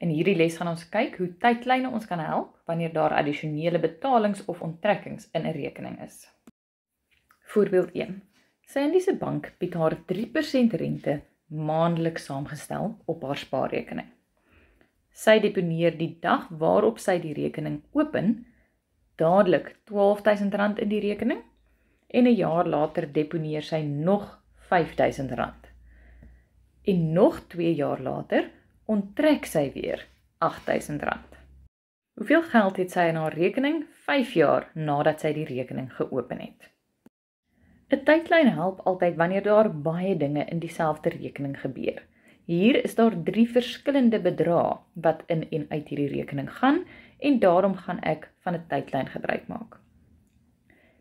In hierdie les gaan ons kyk hoe tydlyne ons kan help wanneer daar addisionele betalings of onttrekkings in 'n rekening is. Voorbeeld 1. Sandy se bank bied haar 3% rente maandeliks saamgestel op haar spaarrekening. Sy deponeer die dag waarop sy die rekening oopen dadelik R12000 in die rekening en 'n jaar later deponeer sy nog R5000. En nog 2 jaar later onttrek sy weer R8000. Hoeveel geld het sy in haar rekening 5 jaar nadat sy die rekening geopen het? 'n Tydlyn help altyd wanneer daar baie dinge in dieselfde rekening gebeur. Hier is daar 3 verskillende bedrae wat in en uit hierdie rekening gaan en daarom gaan ek van 'n tydlyn gebruik maak.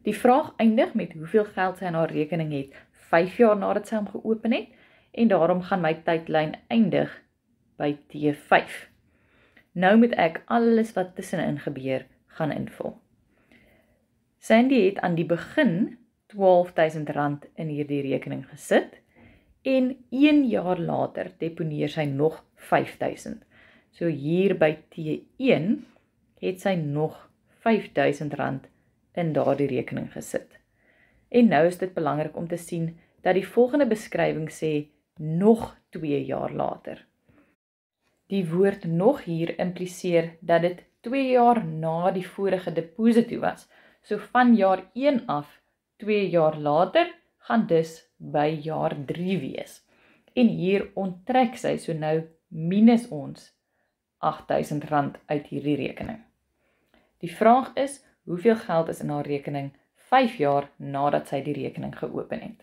Die vraag eindig met hoeveel geld sy in haar rekening het 5 jaar nadat sy hom geopen het en daarom gaan my tydlyn eindig by T5. Nou moet ek alles wat tussenin gebeur gaan invul. Sandy het aan die begin R12000 in hierdie rekening gesit en 1 jaar later deponeer sy nog R5000. So hier by T1 het sy nog R5000 in daardie rekening gesit. En nou is dit belangrik om te sien dat die volgende beskrywing sê nog 2 jaar later. Die woord nog hier impliseer dat dit 2 jaar na die vorige deposito was. So van jaar 1 af, 2 jaar later, gaan dus by jaar 3 wees. En hier onttrek sy so nou minus ons R8000 uit hierdie rekening. Die vraag is, hoeveel geld is in haar rekening 5 jaar nadat sy die rekening geopen het?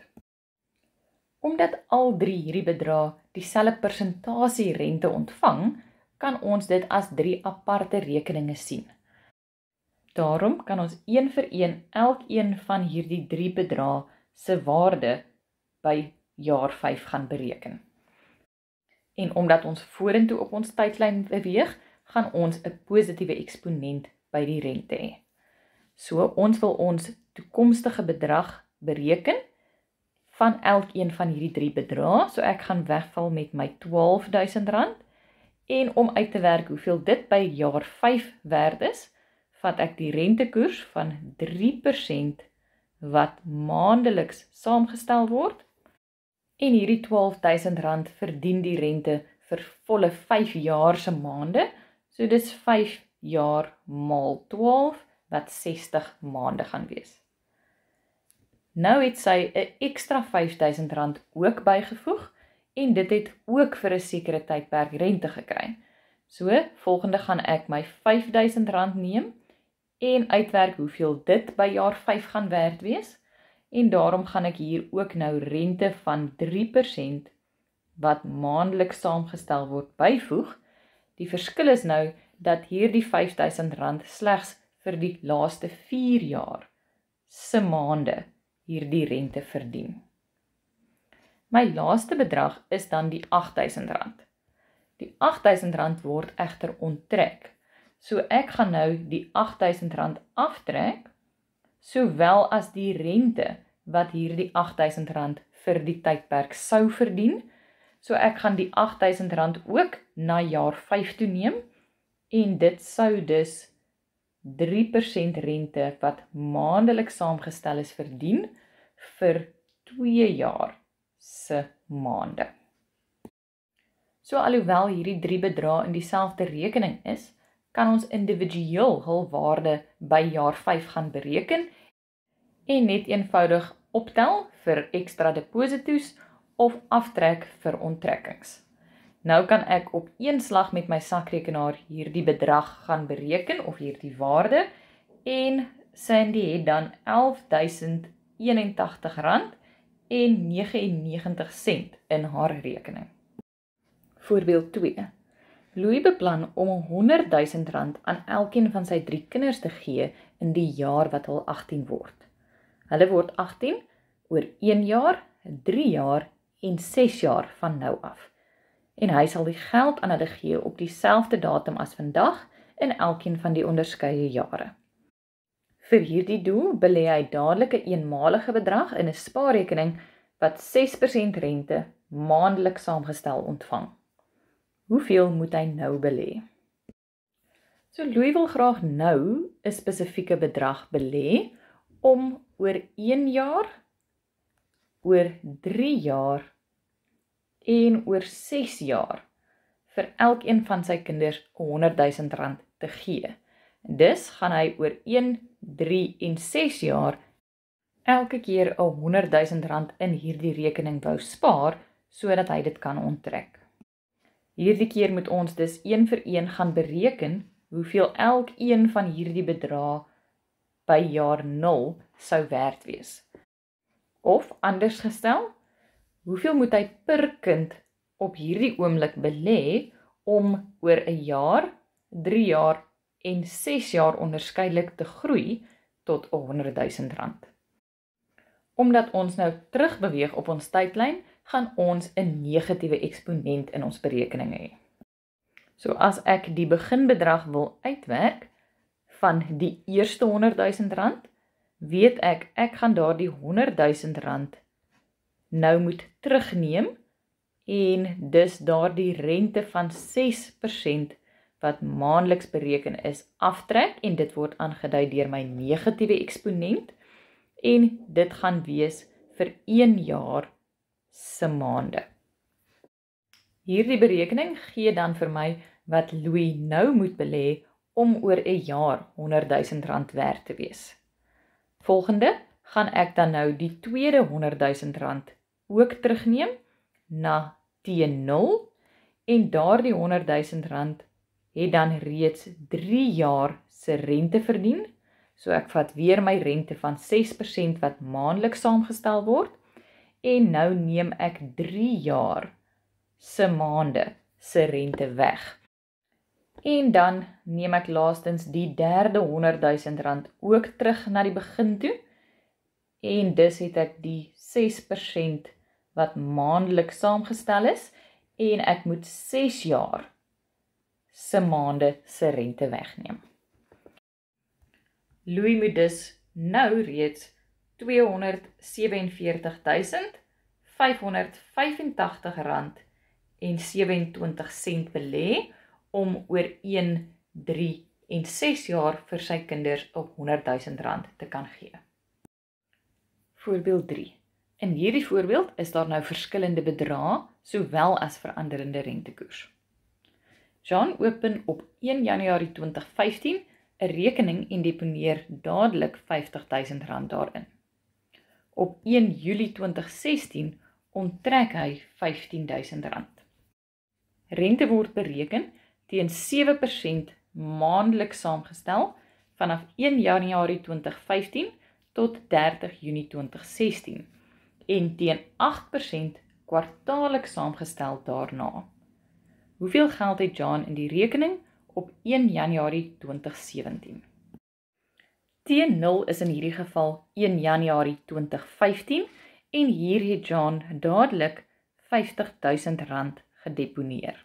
Omdat al drie hierdie bedrae dieselfde persentasie rente ontvang, kan ons dit as drie aparte rekeninge sien. Daarom kan ons een vir een elkeen van hierdie drie bedrae se waarde by jaar 5 gaan bereken. En omdat ons vorentoe op ons tydlyn beweeg, gaan ons 'n positiewe eksponent by die rente hê. So ons wil ons toekomstige bedrag bereken van elkeen van hierdie drie bedrae. So ek gaan wegval met my R12000 en om uit te werk hoeveel dit by jaar 5 werd is, vat ek die rentekoers van 3% wat maandeliks saamgestel word. En hierdie R12000 verdien die rente vir volle 5 jaar se maande. So dis 5 jaar maal 12 wat 60 maande gaan wees. Nou het sy 'n ekstra R5000 ook bygevoeg en dit het ook vir 'n sekere tydperk rente gekry. So, volgende gaan ek my R5000 neem en uitwerk hoeveel dit by jaar 5 gaan werd wees en daarom gaan ek hier ook nou rente van 3% wat maandeliks saamgestel word byvoeg. Die verskil is nou dat hierdie R5000 slegs vir die laaste 4 jaar se maande hierdie rente verdien. My laaste bedrag is dan die R8000. Die R8000 word egter onttrek. So ek gaan nou die R8000 aftrek sowel as die rente wat hierdie R8000 vir die tydperk sou verdien. So ek gaan die R8000 ook na jaar 5 toeneem en dit sou dus 3% rente wat maandeliks saamgestel is verdien vir 2 jaar se maande. So alhoewel hierdie 3 bedrae in dieselfde rekening is, kan ons individueel hul waarde by jaar 5 gaan bereken en net eenvoudig optel vir ekstra deposito's of aftrek vir onttrekkings. Nou kan ek op een slag met my sakrekenaar hierdie bedrag gaan bereken of hierdie waarde en Sandy het dan R11081 en 99 sent in haar rekening. Voorbeeld 2. Louis beplan om R100000 aan elkeen van sy drie kinders te gee in die jaar wat hul 18 word. Hulle word 18 oor 1 jaar, 3 jaar en 6 jaar van nou af en hy sal die geld aan hulle gee op dieselfde datum as vandag in elkeen van die onderskeie jare. Vir hierdie doel belê hy dadelik 'n een eenmalige bedrag in 'n spaarrekening wat 6% rente maandeliks saamgestel ontvang. Hoeveel moet hy nou belê? So Louis wil graag nou 'n spesifieke bedrag belê om oor 1 jaar oor 3 jaar en oor 6 jaar vir elkeen van sy kinders R100 000 te gee. Dus gaan hy oor 1, 3 en 6 jaar elke keer 'n R100 000 in hierdie rekening wou spaar sodat hy dit kan onttrek. Hierdie keer moet ons dus een vir een gaan bereken hoeveel elkeen van hierdie bedrae by jaar 0 sou werd wees. Of anders gestel, hoeveel moet hy per kind op hierdie oomblik belê om oor 'n jaar, 3 jaar en 6 jaar onderskeidelik te groei tot R100 000. Omdat ons nou terugbeweeg op ons tydlyn, gaan ons 'n negatiewe eksponent in ons berekening hê. So as ek die beginbedrag wil uitwerk van die eerste 100 000 rand, weet ek ek gaan daardie 100 000 rand nou moet terugneem en dis daardie rente van 6% wat maandeliks bereken is aftrek en dit word aangedui deur my negatiewe eksponent en dit gaan wees vir 1 jaar se maande. Hierdie berekening gee dan vir my wat Louis nou moet belê om oor 'n jaar R100 000 werd te wees. Volgende gaan ek dan nou die tweede R100 000 ook terugneem na T0 en daardie 100 000 rand het dan reeds 3 jaar se rente verdien. So ek vat weer my rente van 6% wat maandeliks saamgestel word en nou neem ek 3 jaar se maande se rente weg. En dan neem ek laastens die derde 100 000 rand ook terug na die begin toe en dus het ek die 6% wat maandeliks saamgestel is en ek moet 6 jaar se maande se rente wegneem. Louis moet dus nou reeds 247585 rand en 27 sent belê om oor 1, 3 en 6 jaar vir sy kinders op 100000 rand te kan gee. Voorbeeld In hierdie voorbeeld is daar nou verskillende bedrae sowel as veranderende rentekoers. Jean open op 1 Januarie 2015 'n rekening en deponeer dadelik R50000 daarin. Op 1 Julie 2016 onttrek hy R15000. Rente word bereken teen 7% maandeliks saamgestel vanaf 1 Januarie 2015 tot 30 Junie 2016 en teen 8% kwartaalliks saamgestel daarna. Hoeveel geld het Jan in die rekening op 1 Januarie 2017? Teen 0 is in hierdie geval 1 Januarie 2015 en hier het Jan dadelik R50000 gedeponeer.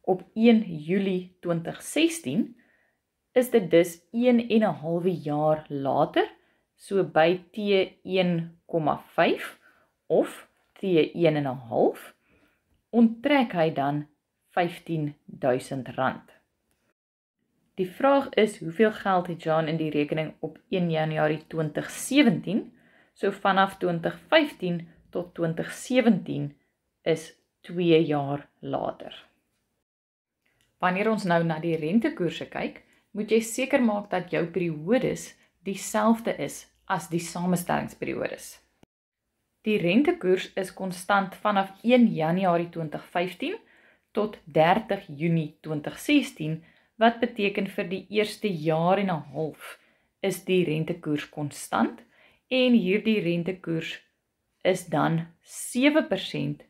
Op 1 Julie 2016 is dit dus 1 en 'n half jaar later, so by T1 1,5 of T1 en 'n half onttrek hy dan R15000. Die vraag is hoeveel geld het Jan in die rekening op 1 Januarie 2017? So vanaf 2015 tot 2017 is 2 jaar later. Wanneer ons nou na die rentekoerse kyk, moet jy seker maak dat jou periodes dieselfde is as die samestellingsperiodes. Die rentekoers is konstant vanaf 1 Januarie 2015 tot 30 Junie 2016, wat beteken vir die eerste jaar en 'n half is die rentekoers konstant en hierdie rentekoers is dan 7%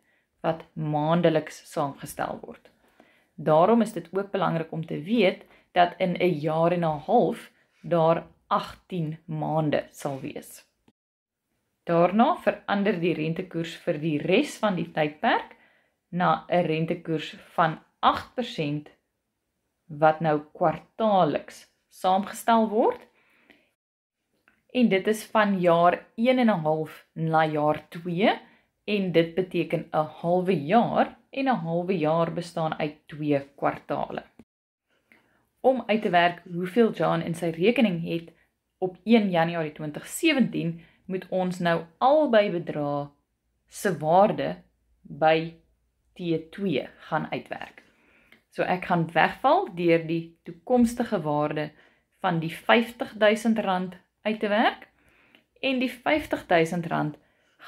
wat maandeliks saamgestel word. Daarom is dit ook belangrik om te weet dat in 'n jaar en 'n half daar 18 maande sal wees. Daarna verander die rentekoers vir die res van die tydperk na 'n rentekoers van 8% wat nou kwartaalliks saamgestel word. En dit is van jaar 1 en 'n half na jaar 2 en dit beteken 'n halwe jaar en 'n halwe jaar bestaan uit 2 kwartaale. Om uit te werk hoeveel Jan in sy rekening het, op 1 Januarie 2017 moet ons nou albei bedrae se waarde by T2 gaan uitwerk. So ek gaan wegval deur die toekomstige waarde van die R50000 uit te werk en die R50000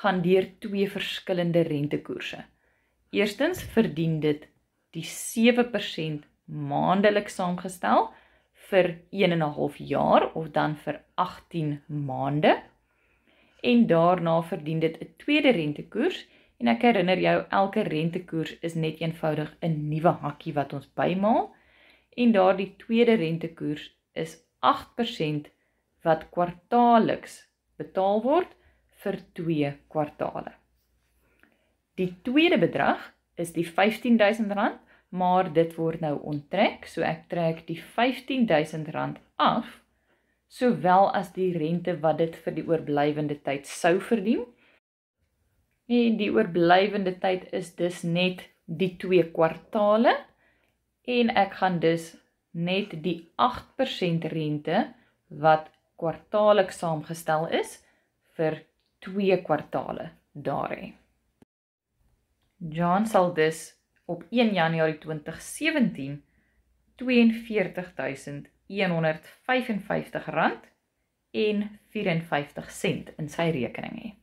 gaan deur twee verskillende rentekoerse. Eerstens verdien dit die 7% maandeliks saamgestel vir 1 en 'n half jaar of dan vir 18 maande. En daarna verdien dit 'n tweede rentekoers en ek herinner jou elke rentekoers is net eenvoudig 'n een nuwe hakkie wat ons bymaak en daardie tweede rentekoers is 8% wat kwartaalliks betaal word vir 2 kwartaale. Die tweede bedrag is die R15000 maar dit word nou onttrek, so ek trek die R15000 af sowel as die rente wat dit vir die oorblywende tyd sou verdien. En die oorblywende tyd is dus net die twee kwartale en ek gaan dus net die 8% rente wat kwartaalliks saamgestel is vir twee kwartale daar hê. John sal dus op 1 Januarie 2017 42155 rand en 54 sent in sy rekening hê.